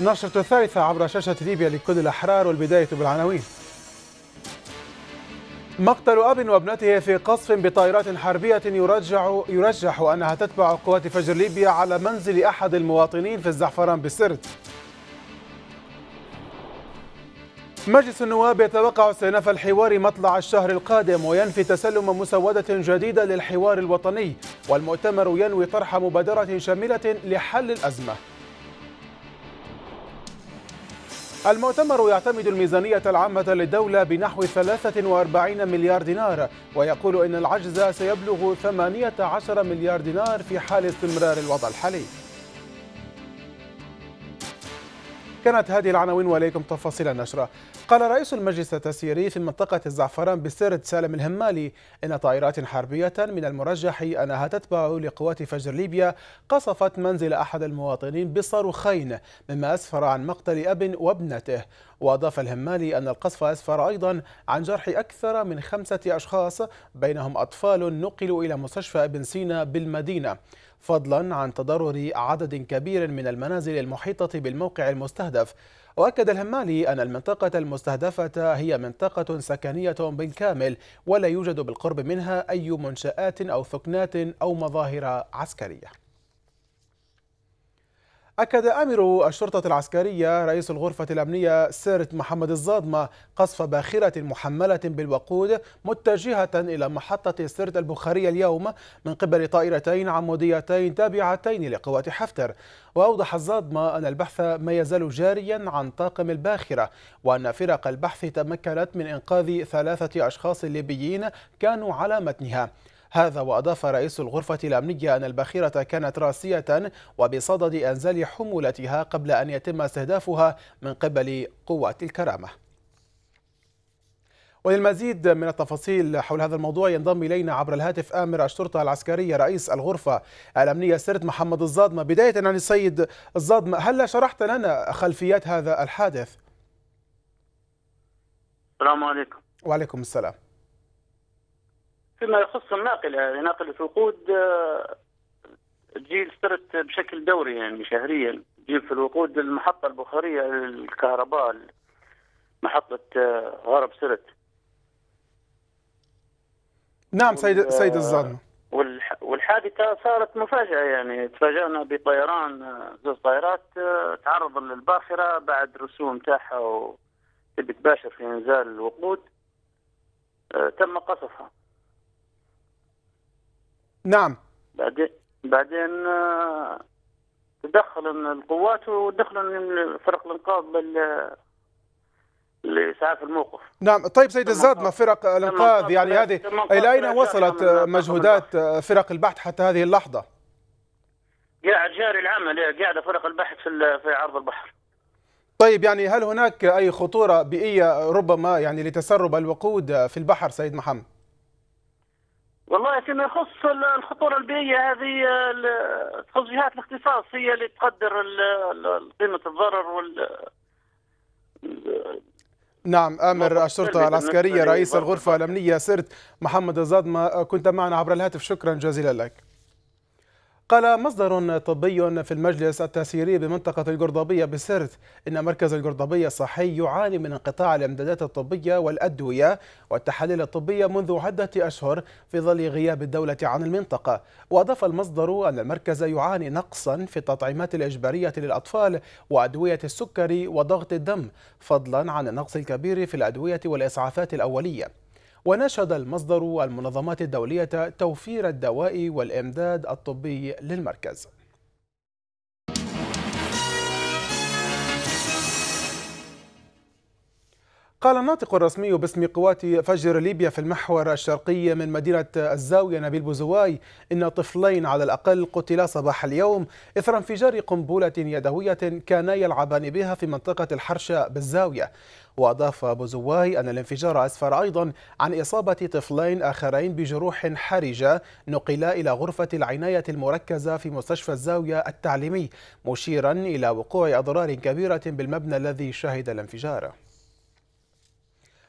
نشرة الثالثة عبر شاشة ليبيا لكل الأحرار والبداية بالعناوين مقتل أب وابنته في قصف بطائرات حربية يرجع يرجح أنها تتبع قوات فجر ليبيا على منزل أحد المواطنين في الزعفران بالسرت مجلس النواب يتوقع استئناف الحوار مطلع الشهر القادم وينفي تسلم مسودة جديدة للحوار الوطني والمؤتمر ينوي طرح مبادرة شاملة لحل الأزمة المؤتمر يعتمد الميزانية العامة للدولة بنحو 43 مليار دينار ويقول إن العجز سيبلغ 18 مليار دينار في حال استمرار الوضع الحالي كانت هذه العناوين وإليكم تفاصيل النشرة قال رئيس المجلس التسييري في منطقة الزعفران بسرد سالم الهمالي إن طائرات حربية من المرجح أنها تتبع لقوات فجر ليبيا قصفت منزل أحد المواطنين بصاروخين مما أسفر عن مقتل أب وابنته وأضاف الهمالي أن القصف أسفر أيضا عن جرح أكثر من خمسة أشخاص بينهم أطفال نقلوا إلى مستشفى ابن سينا بالمدينة فضلا عن تضرر عدد كبير من المنازل المحيطة بالموقع المستهدف وأكد الهمالي أن المنطقة المستهدفة هي منطقة سكنية بالكامل ولا يوجد بالقرب منها أي منشآت أو ثكنات أو مظاهر عسكرية أكد أمير الشرطة العسكرية رئيس الغرفة الأمنية سيرت محمد الزادمة قصف باخرة محملة بالوقود متجهة إلى محطة سرت البخارية اليوم من قبل طائرتين عموديتين تابعتين لقوات حفتر وأوضح الزادمة أن البحث ما يزال جاريا عن طاقم الباخرة وأن فرق البحث تمكنت من إنقاذ ثلاثة أشخاص ليبيين كانوا على متنها هذا وأضاف رئيس الغرفة الأمنية أن الباخرة كانت راسية وبصدد أنزال حمولتها قبل أن يتم استهدافها من قبل قوات الكرامة وللمزيد من التفاصيل حول هذا الموضوع ينضم إلينا عبر الهاتف آمر الشرطة العسكرية رئيس الغرفة الأمنية سرت محمد الزادمة بداية عن السيد الزادمة هل شرحت لنا خلفيات هذا الحادث؟ السلام عليكم وعليكم السلام فيما يخص الناقله يعني، ناقله الوقود آه، جيل سرت بشكل دوري يعني شهريا تجيب في الوقود المحطه البخاريه للكهرباء محطه آه، غرب سرت نعم سيد سيد الزادن آه، والحادثه صارت مفاجاه يعني تفاجأنا بطيران زوج طائرات تعرض للباخره بعد رسوم تاعها وتبي تباشر في انزال الوقود تم قصفها نعم بعدين بعدين آه، تدخل القوات ودخل فرق الانقاذ بال لاسعاف الموقف نعم طيب سيد الزاد ما فرق الانقاذ يعني هذه الى اين وصلت مجهودات فرق البحث حتى هذه اللحظه؟ قاعد جاري العمل قاعده فرق البحث في في عرض البحر طيب يعني هل هناك اي خطوره بيئيه ربما يعني لتسرب الوقود في البحر سيد محمد؟ والله فيما يخص الخطورة البيئية هذه تخص جهات الاختصاص هي اللي تقدر قيمة الضرر وال نعم آمر الشرطة العسكرية رئيس الغرفة الأمنية سرت محمد الزادمة كنت معنا عبر الهاتف شكرا جزيلا لك قال مصدر طبي في المجلس التسييري بمنطقة الجرضبية بسرت إن مركز الجرضبية الصحي يعاني من انقطاع الإمدادات الطبية والأدوية والتحاليل الطبية منذ عدة أشهر في ظل غياب الدولة عن المنطقة وأضاف المصدر أن المركز يعاني نقصا في التطعيمات الإجبارية للأطفال وأدوية السكري وضغط الدم فضلا عن النقص الكبير في الأدوية والإسعافات الأولية وناشد المصدر المنظمات الدولية توفير الدواء والإمداد الطبي للمركز قال الناطق الرسمي باسم قوات فجر ليبيا في المحور الشرقي من مدينة الزاوية نبيل بوزواي إن طفلين على الأقل قتلا صباح اليوم إثر انفجار قنبلة يدوية كانا يلعبان بها في منطقة الحرشة بالزاوية وأضاف بوزواي أن الانفجار أسفر أيضا عن إصابة طفلين آخرين بجروح حرجة نقلا إلى غرفة العناية المركزة في مستشفى الزاوية التعليمي مشيرا إلى وقوع أضرار كبيرة بالمبنى الذي شهد الانفجار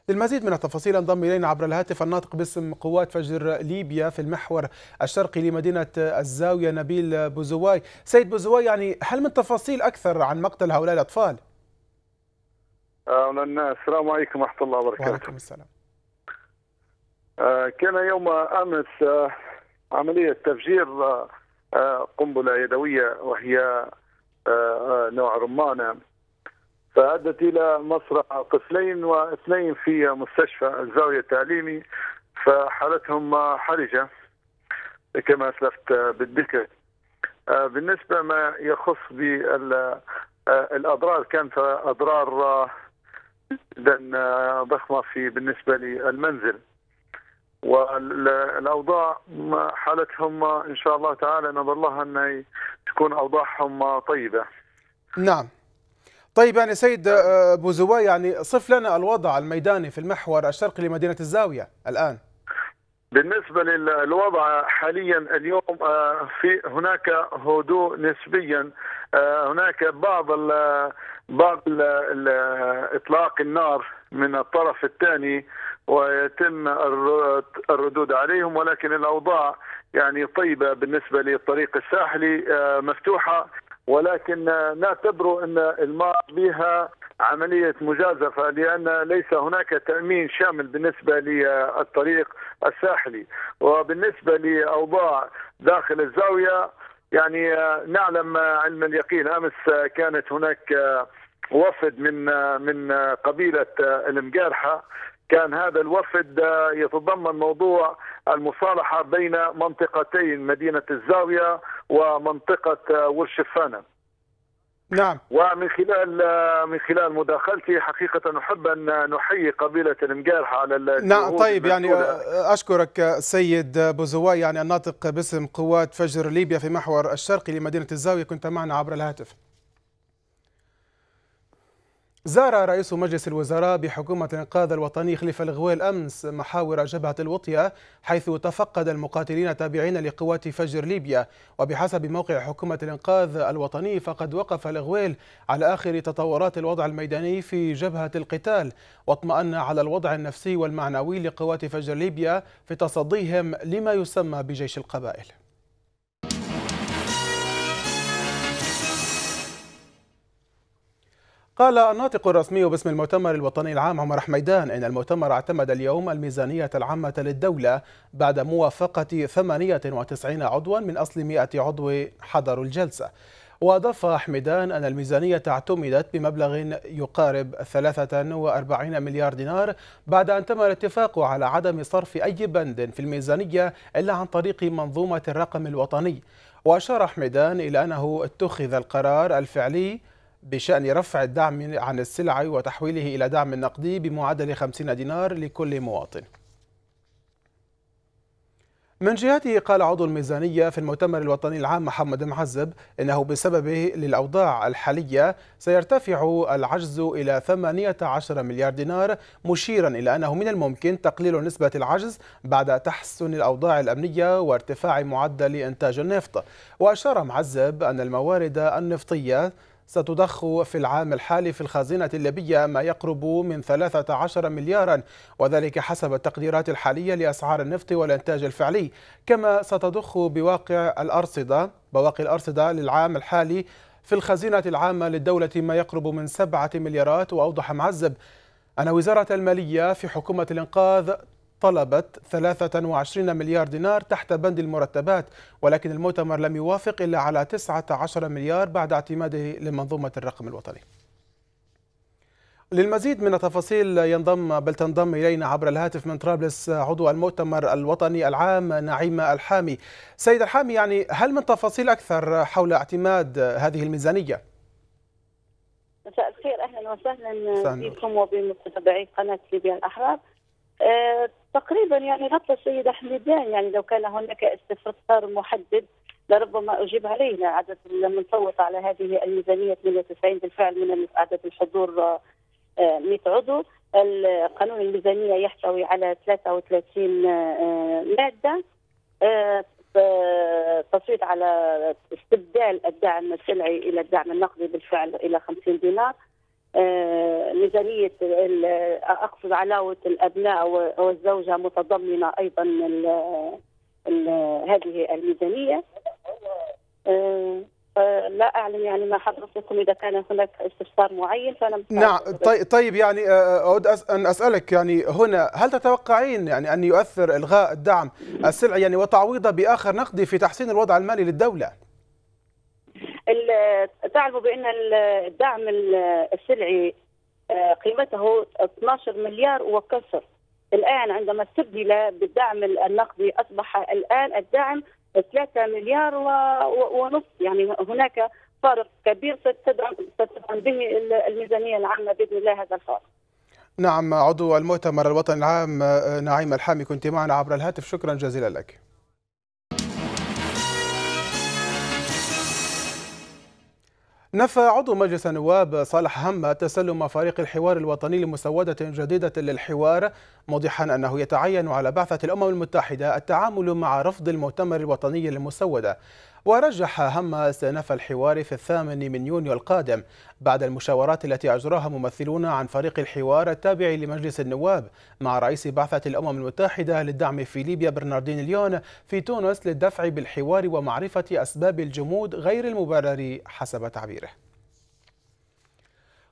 للمزيد من التفاصيل انضم الينا عبر الهاتف الناطق باسم قوات فجر ليبيا في المحور الشرقي لمدينه الزاويه نبيل بوزواي، سيد بوزواي يعني هل من تفاصيل اكثر عن مقتل هؤلاء الاطفال؟ آه، السلام عليكم ورحمه الله وبركاته. وعليكم السلام. آه، كان يوم امس آه، عمليه تفجير قنبله يدويه وهي نوع رمانه فأدت إلى مصرع طفلين واثنين في مستشفى الزاوية التعليمي فحالتهم حرجة كما أسلفت بالذكر آه، بالنسبة ما يخص بالأضرار آه، كانت أضرار جدا آه، ضخمة في بالنسبة للمنزل والاوضاع حالتهم ان شاء الله تعالى نظر الله ان تكون اوضاعهم طيبه. نعم. طيب يعني سيد آه، بوزوا يعني صف لنا الوضع الميداني في المحور الشرقي لمدينة الزاوية الآن بالنسبة للوضع حاليا اليوم آه، في هناك هدوء نسبيا آه، هناك بعض بعض اطلاق النار من الطرف الثاني ويتم الردود عليهم ولكن الاوضاع يعني طيبه بالنسبه للطريق الساحلي مفتوحه ولكن نعتبر ان الماء بها عملية مجازفة لأن ليس هناك تأمين شامل بالنسبة للطريق الساحلي وبالنسبة لأوضاع داخل الزاوية يعني نعلم علم اليقين أمس كانت هناك وفد من من قبيلة المقارحة كان هذا الوفد آه، يتضمن موضوع المصالحه بين منطقتين مدينه الزاويه ومنطقه آه، ورشفانه. نعم ومن خلال آه، من خلال مداخلتي حقيقة أحب أن نحيي قبيلة المقارحة على نعم طيب يعني أشكرك سيد بوزواي يعني الناطق باسم قوات فجر ليبيا في محور الشرقي لمدينة الزاوية كنت معنا عبر الهاتف زار رئيس مجلس الوزراء بحكومة الإنقاذ الوطني خليفة الغويل أمس محاور جبهة الوطية حيث تفقد المقاتلين تابعين لقوات فجر ليبيا وبحسب موقع حكومة الإنقاذ الوطني فقد وقف الغويل على آخر تطورات الوضع الميداني في جبهة القتال واطمأن على الوضع النفسي والمعنوي لقوات فجر ليبيا في تصديهم لما يسمى بجيش القبائل قال الناطق الرسمي باسم المؤتمر الوطني العام عمر حميدان إن المؤتمر اعتمد اليوم الميزانية العامة للدولة بعد موافقة 98 عضوا من أصل 100 عضو حضروا الجلسة وأضاف حميدان أن الميزانية اعتمدت بمبلغ يقارب 43 مليار دينار بعد أن تم الاتفاق على عدم صرف أي بند في الميزانية إلا عن طريق منظومة الرقم الوطني وأشار حميدان إلى أنه اتخذ القرار الفعلي بشأن رفع الدعم عن السلع وتحويله إلى دعم نقدي بمعدل 50 دينار لكل مواطن من جهته قال عضو الميزانية في المؤتمر الوطني العام محمد معزب إنه بسبب للأوضاع الحالية سيرتفع العجز إلى 18 مليار دينار مشيرا إلى أنه من الممكن تقليل نسبة العجز بعد تحسن الأوضاع الأمنية وارتفاع معدل إنتاج النفط وأشار معزب أن الموارد النفطية ستضخ في العام الحالي في الخزينة الليبية ما يقرب من 13 مليارا وذلك حسب التقديرات الحالية لأسعار النفط والإنتاج الفعلي كما ستضخ بواقع الأرصدة بواقي الأرصدة للعام الحالي في الخزينة العامة للدولة ما يقرب من سبعة مليارات وأوضح معزب أن وزارة المالية في حكومة الإنقاذ طلبت 23 مليار دينار تحت بند المرتبات ولكن المؤتمر لم يوافق إلا على 19 مليار بعد اعتماده لمنظومة الرقم الوطني للمزيد من التفاصيل ينضم بل تنضم إلينا عبر الهاتف من طرابلس عضو المؤتمر الوطني العام نعيم الحامي سيد الحامي يعني هل من تفاصيل أكثر حول اعتماد هذه الميزانية؟ مساء الخير أهلا وسهلا بكم وبمتابعي قناة ليبيا الأحرار أه، تقريبا يعني غطى السيدة حميدان يعني لو كان هناك استفسار محدد لربما أجيب عليه عدد من على هذه الميزانية 98 بالفعل من عدد الحضور 100 آه، عضو القانون الميزانية يحتوي على 33 آه، مادة آه، تصويت على استبدال الدعم السلعي إلى الدعم النقدي بالفعل إلى 50 دينار ميزانية آه، أقصد علاوة الأبناء والزوجة متضمنة أيضا الـ الـ هذه الميزانية آه، آه، لا اعلم يعني ما حضرتكم اذا كان هناك استفسار معين فانا نعم طيب طيب يعني اود ان اسالك يعني هنا هل تتوقعين يعني ان يؤثر الغاء الدعم السلعي يعني وتعويضه باخر نقدي في تحسين الوضع المالي للدوله؟ تعلموا بان الدعم السلعي آه، قيمته 12 مليار وكسر الان عندما استبدل بالدعم النقدي اصبح الان الدعم 3 مليار ونص يعني هناك فارق كبير ستدعم ستدعم به الميزانيه العامه باذن الله هذا الفارق. نعم عضو المؤتمر الوطني العام آه، نعيم الحامي كنت معنا عبر الهاتف شكرا جزيلا لك. نفى عضو مجلس النواب صالح همة تسلم فريق الحوار الوطني لمسودة جديدة للحوار موضحا أنه يتعين على بعثة الأمم المتحدة التعامل مع رفض المؤتمر الوطني للمسودة ورجح هم استئناف الحوار في الثامن من يونيو القادم بعد المشاورات التي أجراها ممثلون عن فريق الحوار التابع لمجلس النواب مع رئيس بعثة الأمم المتحدة للدعم في ليبيا برناردين ليون في تونس للدفع بالحوار ومعرفة أسباب الجمود غير المبرر حسب تعبيره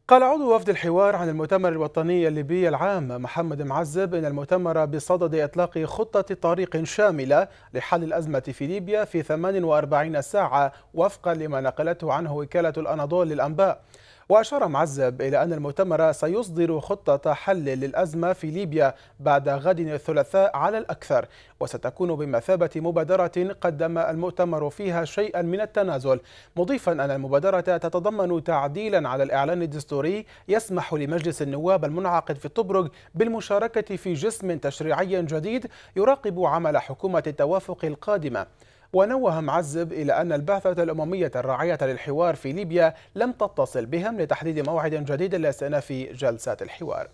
قال عضو وفد الحوار عن المؤتمر الوطني الليبي العام محمد معزب ان المؤتمر بصدد اطلاق خطه طريق شامله لحل الازمه في ليبيا في 48 ساعه وفقا لما نقلته عنه وكاله الاناضول للانباء وأشار معزب إلى أن المؤتمر سيصدر خطة حل للأزمة في ليبيا بعد غد الثلاثاء على الأكثر وستكون بمثابة مبادرة قدم المؤتمر فيها شيئا من التنازل مضيفا أن المبادرة تتضمن تعديلا على الإعلان الدستوري يسمح لمجلس النواب المنعقد في طبرق بالمشاركة في جسم تشريعي جديد يراقب عمل حكومة التوافق القادمة ونوه معزب إلى أن البعثة الأممية الراعية للحوار في ليبيا لم تتصل بهم لتحديد موعد جديد لاستئناف جلسات الحوار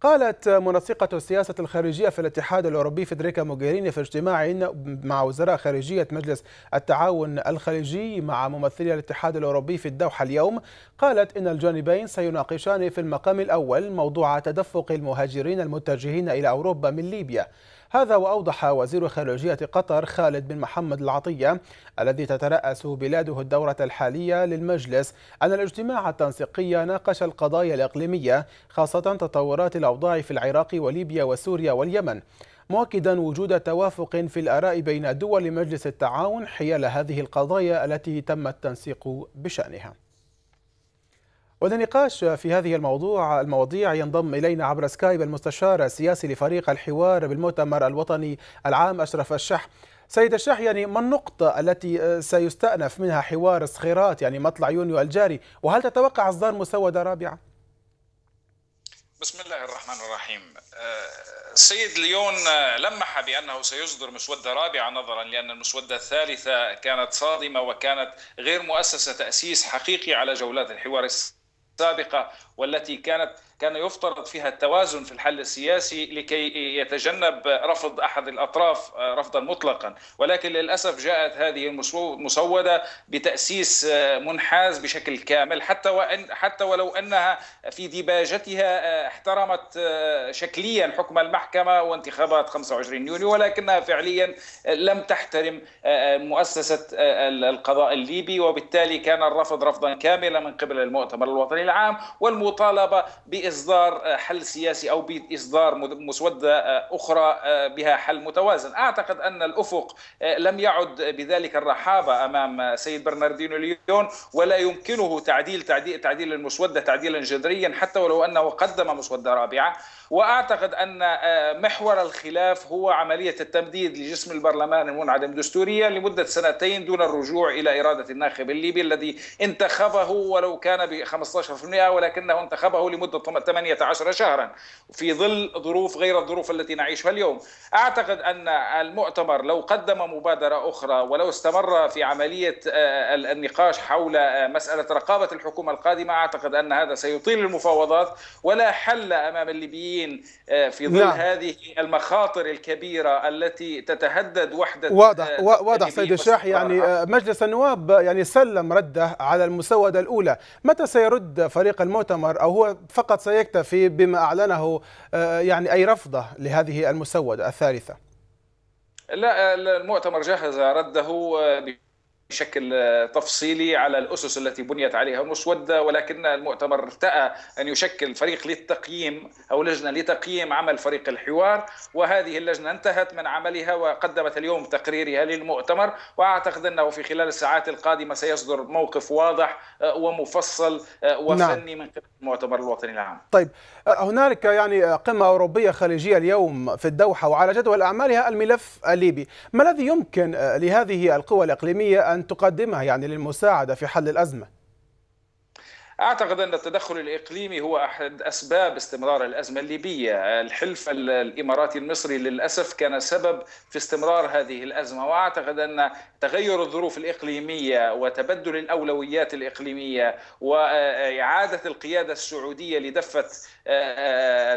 قالت منسقة السياسة الخارجية في الاتحاد الأوروبي فيدريكا موغيريني في اجتماع مع وزراء خارجية مجلس التعاون الخليجي مع ممثلي الاتحاد الأوروبي في الدوحة اليوم قالت إن الجانبين سيناقشان في المقام الأول موضوع تدفق المهاجرين المتجهين إلى أوروبا من ليبيا هذا وأوضح وزير خارجية قطر خالد بن محمد العطية الذي تترأس بلاده الدورة الحالية للمجلس أن الاجتماع التنسيقي ناقش القضايا الإقليمية خاصة تطورات الأوضاع في العراق وليبيا وسوريا واليمن مؤكدا وجود توافق في الآراء بين دول مجلس التعاون حيال هذه القضايا التي تم التنسيق بشأنها وللنقاش في هذه الموضوع المواضيع ينضم الينا عبر سكايب المستشار السياسي لفريق الحوار بالمؤتمر الوطني العام اشرف الشح. سيد الشح يعني ما النقطة التي آه، سيستأنف منها حوار الصخيرات يعني مطلع يونيو الجاري وهل تتوقع إصدار مسودة رابعة؟ بسم الله الرحمن الرحيم السيد آه، ليون آه، لمح بأنه سيصدر مسودة رابعة نظرا لأن المسودة الثالثة كانت صادمة وكانت غير مؤسسة تأسيس حقيقي على جولات الحوار السياسي السابقه والتي كانت كان يفترض فيها التوازن في الحل السياسي لكي يتجنب رفض احد الاطراف آه، رفضا مطلقا ولكن للاسف جاءت هذه المسوده بتاسيس آه، منحاز بشكل كامل حتى وان حتى ولو انها في ديباجتها آه، احترمت شكليا حكم المحكمه وانتخابات 25 يونيو ولكنها فعليا لم تحترم مؤسسه القضاء الليبي وبالتالي كان الرفض رفضا كاملا من قبل المؤتمر الوطني العام والمطالبه بإ باصدار آه، حل سياسي او باصدار مسوده آه، اخرى آه، بها حل متوازن، اعتقد ان الافق لم يعد بذلك الرحابه امام سيد برناردينو ليون ولا يمكنه تعديل تعديل تعديل المسوده تعديلا جذريا حتى ولو انه قدم مسوده رابعه، واعتقد ان محور الخلاف هو عمليه التمديد لجسم البرلمان المنعدم دستوريا لمده سنتين دون الرجوع الى اراده الناخب الليبي الذي انتخبه ولو كان ب 15% ولكنه انتخبه لمده 18 شهرا في ظل ظروف غير الظروف التي نعيشها اليوم أعتقد أن المؤتمر لو قدم مبادرة أخرى ولو استمر في عملية آه، النقاش حول آه، مسألة رقابة الحكومة القادمة أعتقد أن هذا سيطيل المفاوضات ولا حل أمام الليبيين آه، في ظل نعم. هذه المخاطر الكبيرة التي تتهدد وحدة واضح واضح سيد الشيخ يعني مجلس النواب يعني سلم رده على المسودة الأولى متى سيرد فريق المؤتمر أو هو فقط سيكتفي بما أعلنه آه، يعني أي رفضه لهذه المسودة الثالثة لا المؤتمر جهز رده آه، بشكل تفصيلي على الأسس التي بنيت عليها المسودة ولكن المؤتمر ارتأى أن يشكل فريق للتقييم أو لجنة لتقييم عمل فريق الحوار وهذه اللجنة انتهت من عملها وقدمت اليوم تقريرها للمؤتمر وأعتقد أنه في خلال الساعات القادمة سيصدر موقف واضح آه، ومفصل آه، وفني نعم. من قبل المؤتمر الوطني العام طيب آه، هنالك يعني قمة أوروبية خليجية اليوم في الدوحة وعلى جدول أعمالها الملف الليبي ما الذي يمكن لهذه القوى الإقليمية أن أن تقدمها يعني للمساعدة في حل الأزمة اعتقد ان التدخل الاقليمي هو احد اسباب استمرار الازمه الليبيه، الحلف الاماراتي المصري للاسف كان سبب في استمرار هذه الازمه، واعتقد ان تغير الظروف الاقليميه وتبدل الاولويات الاقليميه واعاده القياده السعوديه لدفه آه، آه،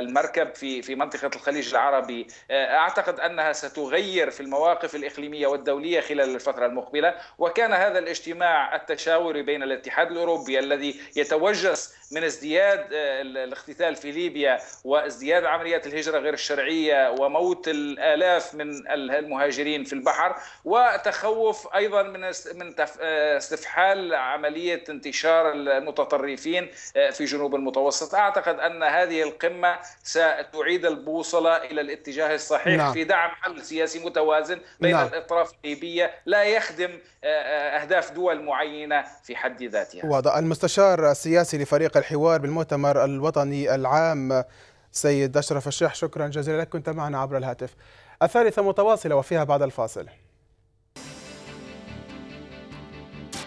المركب في في منطقه الخليج العربي، آه، اعتقد انها ستغير في المواقف الاقليميه والدوليه خلال الفتره المقبله، وكان هذا الاجتماع التشاوري بين الاتحاد الاوروبي الذي يتوجس من ازدياد آه، الاختتال في ليبيا وازدياد عمليات الهجرة غير الشرعية وموت الآلاف من المهاجرين في البحر وتخوف أيضا من من آه، استفحال عملية انتشار المتطرفين آه، في جنوب المتوسط أعتقد أن هذه القمة ستعيد البوصلة إلى الاتجاه الصحيح نعم. في دعم حل سياسي متوازن بين نعم. الأطراف الليبية لا يخدم أهداف دول معينة في حد ذاتها وضع المستشفى المستشار السياسي لفريق الحوار بالمؤتمر الوطني العام سيد أشرف الشيح شكرا جزيلا لك كنت معنا عبر الهاتف الثالثة متواصلة وفيها بعد الفاصل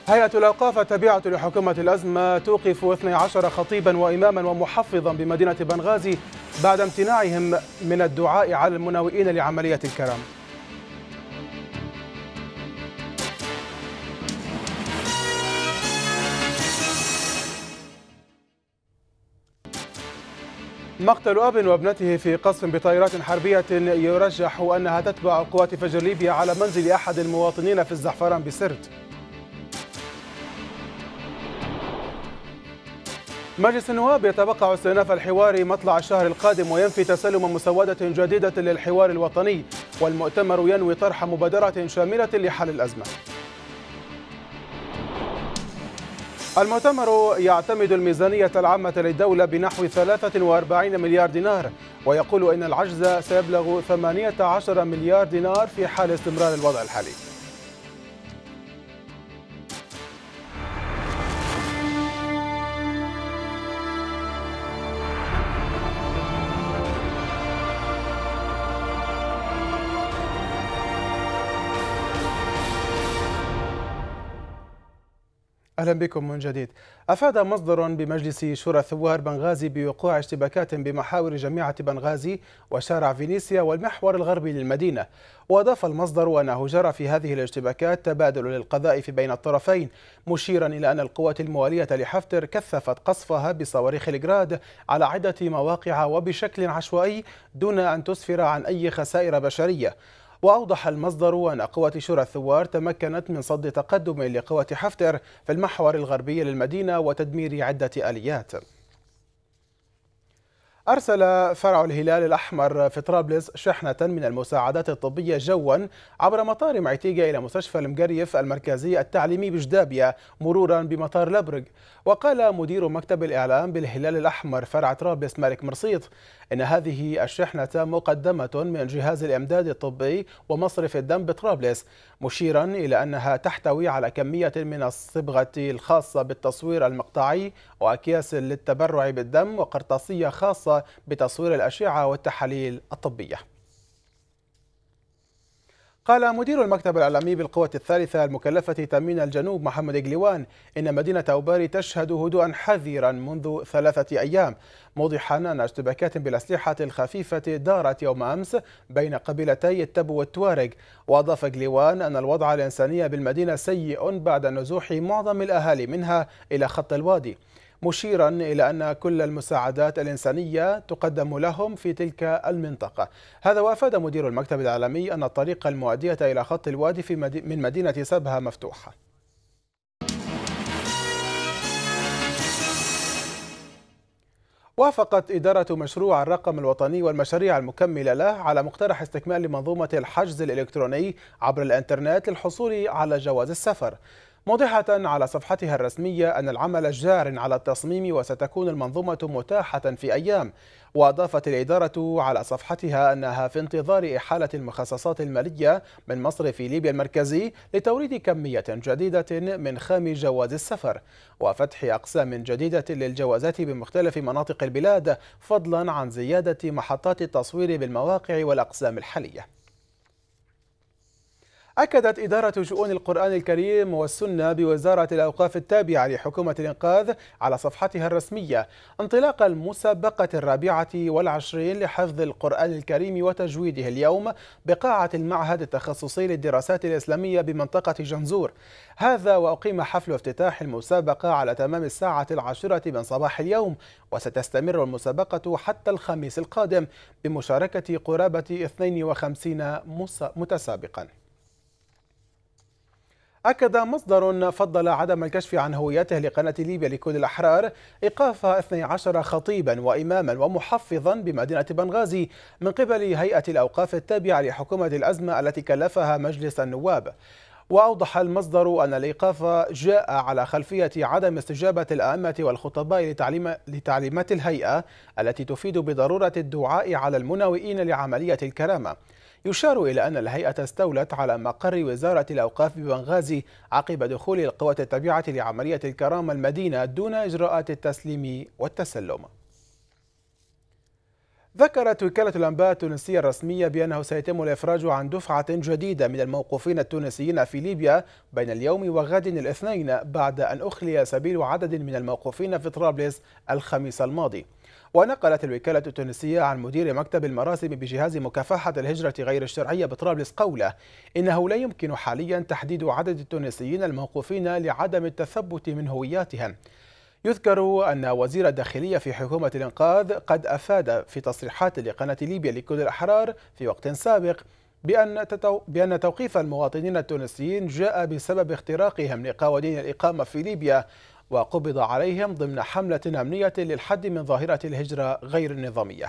هيئة الأوقاف التابعة لحكومة الأزمة توقف 12 خطيبا وإماما ومحفظا بمدينة بنغازي بعد امتناعهم من الدعاء على المناوئين لعملية الكرم مقتل أب وابنته في قصف بطائرات حربية يرجح أنها تتبع قوات فجر ليبيا على منزل أحد المواطنين في الزعفران بسرت مجلس النواب يتوقع استئناف الحوار مطلع الشهر القادم وينفي تسلم مسودة جديدة للحوار الوطني والمؤتمر ينوي طرح مبادرة شاملة لحل الأزمة المؤتمر يعتمد الميزانية العامة للدولة بنحو 43 مليار دينار ويقول إن العجز سيبلغ 18 مليار دينار في حال استمرار الوضع الحالي أهلا بكم من جديد أفاد مصدر بمجلس شورى ثوار بنغازي بوقوع اشتباكات بمحاور جامعة بنغازي وشارع فينيسيا والمحور الغربي للمدينة وأضاف المصدر أنه جرى في هذه الاشتباكات تبادل للقذائف بين الطرفين مشيرا إلى أن القوات الموالية لحفتر كثفت قصفها بصواريخ الجراد على عدة مواقع وبشكل عشوائي دون أن تسفر عن أي خسائر بشرية وأوضح المصدر أن قوة شورى الثوار تمكنت من صد تقدم لقوة حفتر في المحور الغربي للمدينة وتدمير عدة آليات أرسل فرع الهلال الأحمر في طرابلس شحنة من المساعدات الطبية جوا عبر مطار معتيقة إلى مستشفى المقريف المركزي التعليمي بجدابية مرورا بمطار لبرج وقال مدير مكتب الإعلام بالهلال الأحمر فرع طرابلس مالك مرسيط إن هذه الشحنة مقدمة من جهاز الإمداد الطبي ومصرف الدم بطرابلس مشيرا إلى أنها تحتوي على كمية من الصبغة الخاصة بالتصوير المقطعي وأكياس للتبرع بالدم وقرطاسية خاصة بتصوير الأشعة والتحاليل الطبية قال مدير المكتب الإعلامي بالقوة الثالثة المكلفة تأمين الجنوب محمد إجليوان إن مدينة أوباري تشهد هدوءا حذرا منذ ثلاثة أيام موضحا أن اشتباكات بالأسلحة الخفيفة دارت يوم أمس بين قبيلتي التبو والتوارق وأضاف إجليوان أن الوضع الإنساني بالمدينة سيء بعد نزوح معظم الأهالي منها إلى خط الوادي مشيرا إلى أن كل المساعدات الإنسانية تقدم لهم في تلك المنطقة هذا وأفاد مدير المكتب العالمي أن الطريق المؤدية إلى خط الوادي في مدي من مدينة سبها مفتوحة وافقت إدارة مشروع الرقم الوطني والمشاريع المكملة له على مقترح استكمال منظومة الحجز الإلكتروني عبر الإنترنت للحصول على جواز السفر موضحة على صفحتها الرسمية أن العمل جار على التصميم وستكون المنظومة متاحة في أيام وأضافت الإدارة على صفحتها أنها في انتظار إحالة المخصصات المالية من مصرف ليبيا المركزي لتوريد كمية جديدة من خام جواز السفر وفتح أقسام جديدة للجوازات بمختلف مناطق البلاد فضلا عن زيادة محطات التصوير بالمواقع والأقسام الحالية أكدت إدارة شؤون القرآن الكريم والسنة بوزارة الأوقاف التابعة لحكومة الإنقاذ على صفحتها الرسمية انطلاق المسابقة الرابعة والعشرين لحفظ القرآن الكريم وتجويده اليوم بقاعة المعهد التخصصي للدراسات الإسلامية بمنطقة جنزور هذا وأقيم حفل افتتاح المسابقة على تمام الساعة العاشرة من صباح اليوم وستستمر المسابقة حتى الخميس القادم بمشاركة قرابة 52 متسابقاً أكد مصدر فضل عدم الكشف عن هويته لقناة ليبيا لكل الأحرار إيقاف 12 خطيبا وإماما ومحفظا بمدينة بنغازي من قبل هيئة الأوقاف التابعة لحكومة الأزمة التي كلفها مجلس النواب وأوضح المصدر أن الإيقاف جاء على خلفية عدم استجابة الأئمة والخطباء لتعليم لتعليمات الهيئة التي تفيد بضرورة الدعاء على المناوئين لعملية الكرامة يشار إلى أن الهيئة استولت على مقر وزارة الأوقاف ببنغازي عقب دخول القوات التابعة لعملية الكرامة المدينة دون إجراءات التسليم والتسلم ذكرت وكالة الأنباء التونسية الرسمية بأنه سيتم الإفراج عن دفعة جديدة من الموقوفين التونسيين في ليبيا بين اليوم وغد الاثنين بعد أن أخلي سبيل عدد من الموقوفين في طرابلس الخميس الماضي ونقلت الوكالة التونسية عن مدير مكتب المراسم بجهاز مكافحة الهجرة غير الشرعية بطرابلس قوله إنه لا يمكن حاليا تحديد عدد التونسيين الموقوفين لعدم التثبت من هوياتهم يذكر أن وزير الداخلية في حكومة الإنقاذ قد أفاد في تصريحات لقناة ليبيا لكل الأحرار في وقت سابق بأن, تتو... بأن توقيف المواطنين التونسيين جاء بسبب اختراقهم لقوانين الإقامة في ليبيا وقبض عليهم ضمن حملة أمنية للحد من ظاهرة الهجرة غير النظامية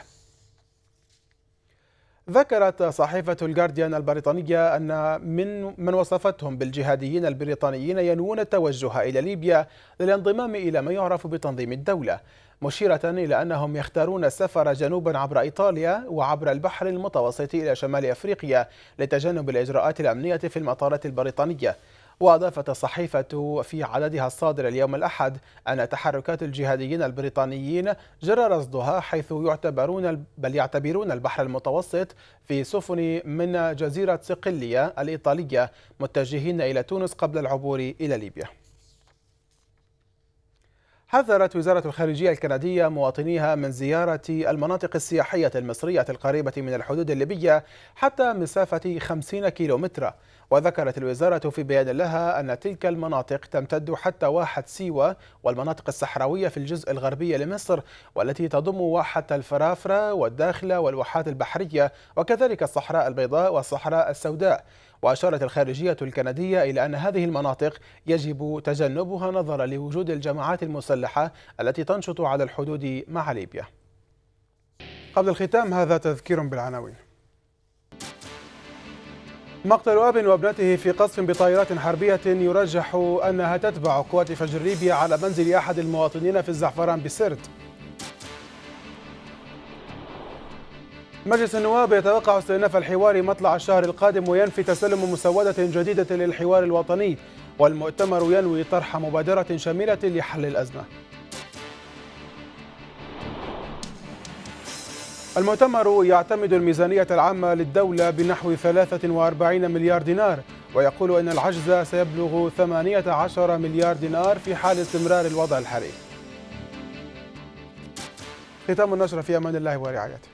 ذكرت صحيفة الجارديان البريطانية أن من من وصفتهم بالجهاديين البريطانيين ينوون التوجه إلى ليبيا للانضمام إلى ما يعرف بتنظيم الدولة مشيرة إلى أنهم يختارون السفر جنوبا عبر إيطاليا وعبر البحر المتوسط إلى شمال أفريقيا لتجنب الإجراءات الأمنية في المطارات البريطانية وأضافت الصحيفة في عددها الصادر اليوم الأحد أن تحركات الجهاديين البريطانيين جرى رصدها حيث يعتبرون بل يعتبرون البحر المتوسط في سفن من جزيرة صقلية الإيطالية متجهين إلى تونس قبل العبور إلى ليبيا حذرت وزارة الخارجية الكندية مواطنيها من زيارة المناطق السياحية المصرية القريبة من الحدود الليبية حتى مسافة 50 كيلومترا وذكرت الوزارة في بيان لها أن تلك المناطق تمتد حتى واحة سيوة والمناطق الصحراوية في الجزء الغربي لمصر والتي تضم واحة الفرافرة والداخلة والواحات البحرية وكذلك الصحراء البيضاء والصحراء السوداء وأشارت الخارجية الكندية إلى أن هذه المناطق يجب تجنبها نظرا لوجود الجماعات المسلحة التي تنشط على الحدود مع ليبيا قبل الختام هذا تذكير بالعناوين مقتل أب وابنته في قصف بطائرات حربية يرجح أنها تتبع قوات فجر ليبيا على منزل أحد المواطنين في الزعفران بسرت مجلس النواب يتوقع استئناف الحوار مطلع الشهر القادم وينفي تسلم مسودة جديدة للحوار الوطني والمؤتمر ينوي طرح مبادرة شاملة لحل الأزمة المؤتمر يعتمد الميزانية العامة للدولة بنحو 43 مليار دينار ويقول أن العجز سيبلغ 18 مليار دينار في حال استمرار الوضع الحالي ختام النشرة في أمان الله ورعايته